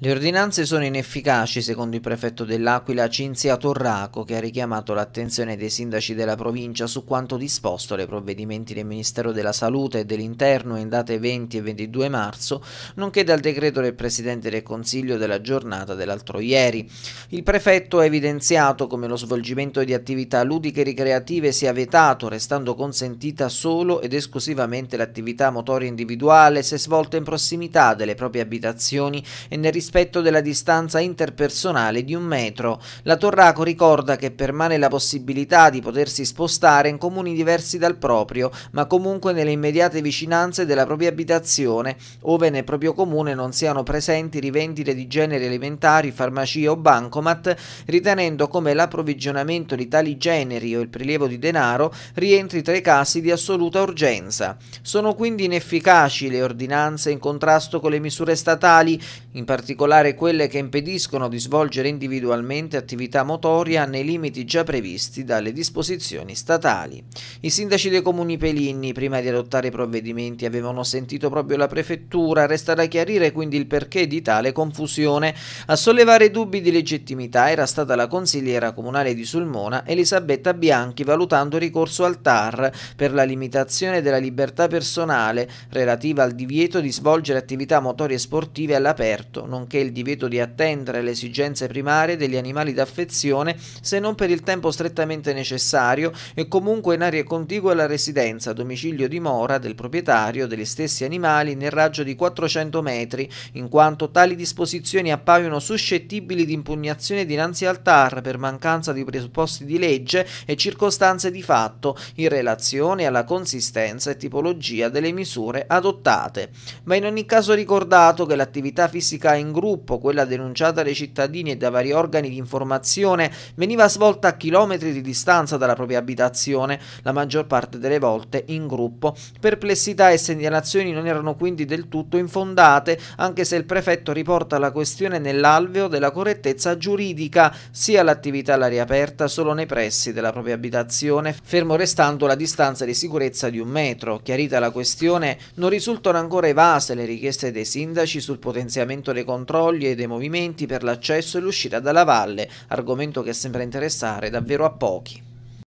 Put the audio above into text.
Le ordinanze sono inefficaci, secondo il prefetto dell'Aquila Cinzia Torraco, che ha richiamato l'attenzione dei sindaci della provincia su quanto disposto dai provvedimenti del Ministero della Salute e dell'Interno in date 20 e 22 marzo, nonché dal decreto del Presidente del Consiglio della giornata dell'altro ieri. Il prefetto ha evidenziato come lo svolgimento di attività ludiche e ricreative sia vietato, restando consentita solo ed esclusivamente l'attività motoria individuale se svolta in prossimità delle proprie abitazioni e nel rispetto rispetto della distanza interpersonale di un metro. La Torraco ricorda che permane la possibilità di potersi spostare in comuni diversi dal proprio, ma comunque nelle immediate vicinanze della propria abitazione, ove nel proprio comune non siano presenti rivendite di generi alimentari, farmacie o bancomat, ritenendo come l'approvvigionamento di tali generi o il prelievo di denaro rientri tra i casi di assoluta urgenza. Sono quindi inefficaci le ordinanze in contrasto con le misure statali, in particolare particolare quelle che impediscono di svolgere individualmente attività motoria nei limiti già previsti dalle disposizioni statali. I sindaci dei comuni Pelinni, prima di adottare i provvedimenti, avevano sentito proprio la prefettura, resta da chiarire quindi il perché di tale confusione. A sollevare dubbi di legittimità era stata la consigliera comunale di Sulmona, Elisabetta Bianchi, valutando ricorso al TAR per la limitazione della libertà personale relativa al divieto di svolgere attività motorie sportive all'aperto, nonché nonché il divieto di attendere le esigenze primarie degli animali d'affezione se non per il tempo strettamente necessario e comunque in aree contigue alla residenza, domicilio dimora del proprietario degli stessi animali nel raggio di 400 metri, in quanto tali disposizioni appaiono suscettibili di impugnazione dinanzi al TAR per mancanza di presupposti di legge e circostanze di fatto in relazione alla consistenza e tipologia delle misure adottate. Ma in ogni caso ricordato che l'attività fisica in gruppo, quella denunciata dai cittadini e da vari organi di informazione, veniva svolta a chilometri di distanza dalla propria abitazione, la maggior parte delle volte in gruppo. Perplessità e segnalazioni non erano quindi del tutto infondate, anche se il prefetto riporta la questione nell'alveo della correttezza giuridica, sia l'attività all'aria aperta solo nei pressi della propria abitazione, fermo restando la distanza di sicurezza di un metro. Chiarita la questione, non risultano ancora evase le richieste dei sindaci sul potenziamento dei controlli controlli e dei movimenti per l'accesso e l'uscita dalla valle, argomento che sembra interessare davvero a pochi.